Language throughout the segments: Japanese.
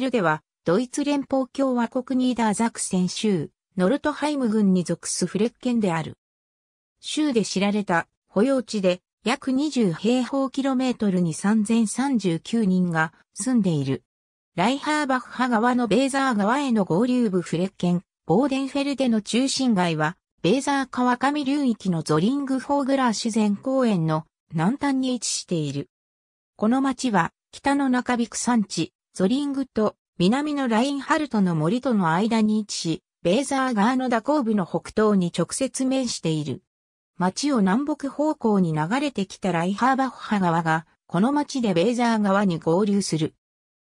ルでは、ドイツ連邦共和国ニーダーザクセン州、ノルトハイム郡に属すフレッケンである。州で知られた保養地で約20平方キロメートルに3039人が住んでいる。ライハーバッハ川のベーザー川への合流部フレッケン、ボーデンフェルデの中心街は、ベーザー川上流域のゾリングフォーグラー自然公園の南端に位置している。この町は、北の中ビく山地、ゾリングと南のラインハルトの森との間に位置し、ベーザー側の蛇行部の北東に直接面している。町を南北方向に流れてきたライハーバッハ川が、この町でベーザー川に合流する。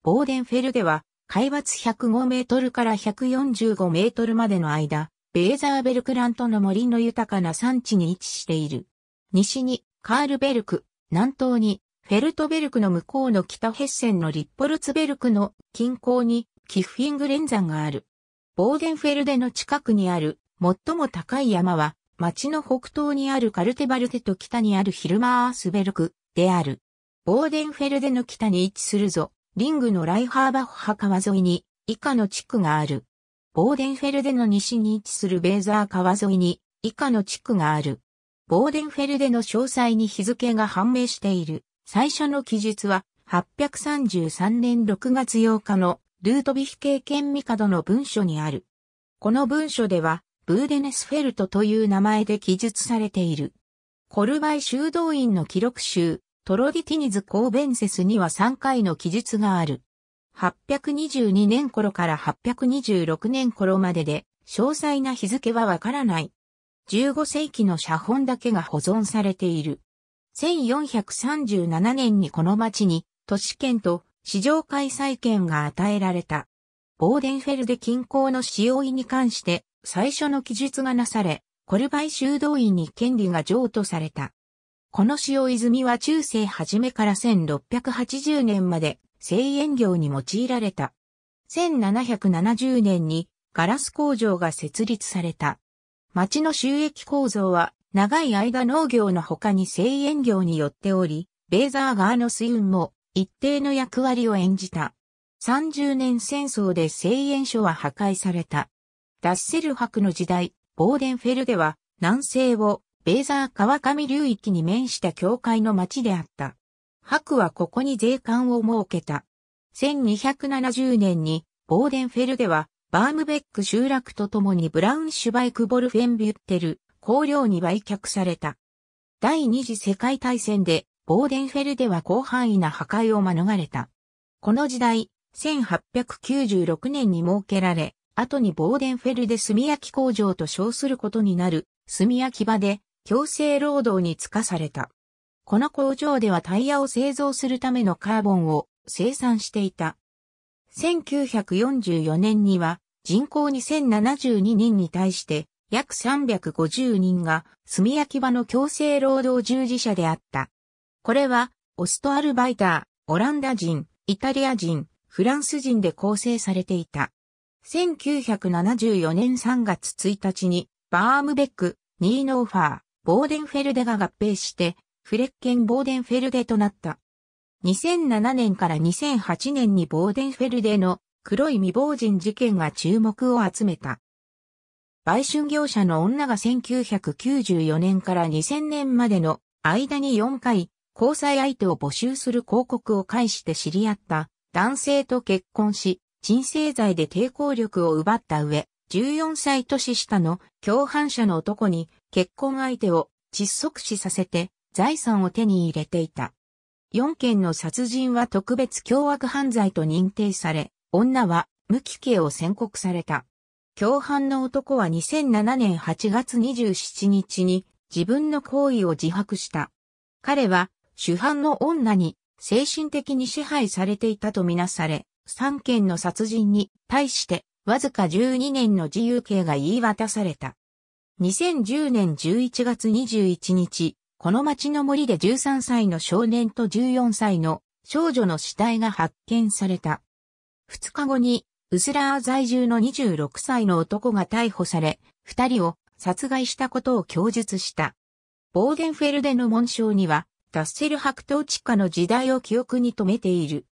ボーデンフェルでは、海抜105メートルから145メートルまでの間、ベーザーベルクラントの森の豊かな山地に位置している。西にカールベルク、南東にフェルトベルクの向こうの北ヘッセンのリッポルツベルクの近郊にキッフィング連山がある。ボーデンフェルデの近くにある最も高い山は町の北東にあるカルテバルテと北にあるヒルマースベルクである。ボーデンフェルデの北に位置するぞ、リングのライハーバッハ川沿いに以下の地区がある。ボーデンフェルデの西に位置するベーザー川沿いに以下の地区がある。ボーデンフェルデの詳細に日付が判明している最初の記述は、833年6月8日のルートビヒ経験帝の文書にある。この文書では、ブーデネスフェルトという名前で記述されている。コルバイ修道院の記録集、トロディティニズ・コーベンセスには3回の記述がある。822年頃から826年頃までで、詳細な日付はわからない。15世紀の写本だけが保存されている。1437年にこの町に都市圏と市場開催権が与えられた。ボーデンフェルデ近郊の使用意に関して最初の記述がなされ、コルバイ修道院に権利が譲渡された。この塩泉は中世初めから1680年まで製塩業に用いられた。1770年にガラス工場が設立された。町の収益構造は長い間農業の他に製塩業によっており、ベーザー側の水運も一定の役割を演じた。30年戦争で製塩所は破壊された。ダッセル博の時代、ボーデンフェルでは南西をベーザー川上流域に面した境界の町であった。博はここに税関を設けた。1270年にボーデンフェルではバームベック集落とともにブラウンシュバイクボルフェンビュッテル、公領に売却された。第二次世界大戦で、ボーデンフェルでは広範囲な破壊を免れた。この時代、1896年に設けられ、後にボーデンフェルで炭焼き工場と称することになる炭焼き場で強制労働に付かされた。この工場ではタイヤを製造するためのカーボンを生産していた。1944年には人口2072人に対して約350人が炭焼き場の強制労働従事者であった。これは、オストアルバイター、オランダ人、イタリア人、フランス人で構成されていた。1974年3月1日に、バームベック、ニーノーファー、ボーデンフェルデが合併して、フレッケン・ボーデンフェルデとなった。2007年から2008年にボーデンフェルデの黒い未亡人事件が注目を集めた。売春業者の女が1994年から2000年までの間に4回、交際相手を募集する広告を介して知り合った男性と結婚し、鎮静剤で抵抗力を奪った上、14歳年下の共犯者の男に結婚相手を窒息死させて財産を手に入れていた。4件の殺人は特別凶悪犯罪と認定され、女は無期刑を宣告された。共犯の男は2007年8月27日に自分の行為を自白した。彼は主犯の女に精神的に支配されていたとみなされ、3件の殺人に対してわずか12年の自由刑が言い渡された。2010年11月21日、この町の森で13歳の少年と14歳の少女の死体が発見された。2日後にウスラー在住の26歳の男が逮捕され、二人を殺害したことを供述した。ボーデンフェルデの紋章には、ダッセル白頭地下の時代を記憶に留めている。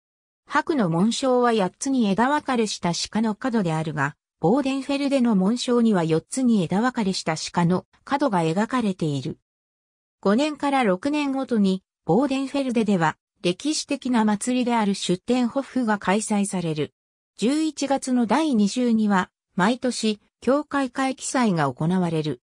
白の紋章は八つに枝分かれした鹿の角であるが、ボーデンフェルデの紋章には四つに枝分かれした鹿の角が描かれている。5年から6年ごとに、ボーデンフェルデでは、歴史的な祭りである出展ホフが開催される。11月の第2週には、毎年、教会会記載が行われる。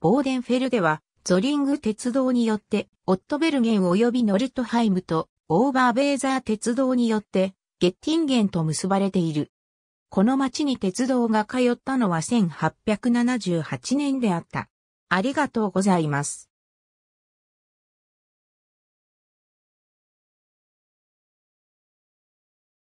ボーデンフェルでは、ゾリング鉄道によって、オットベルゲン及びノルトハイムと、オーバーベーザー鉄道によって、ゲッティンゲンと結ばれている。この町に鉄道が通ったのは1878年であった。ありがとうございます。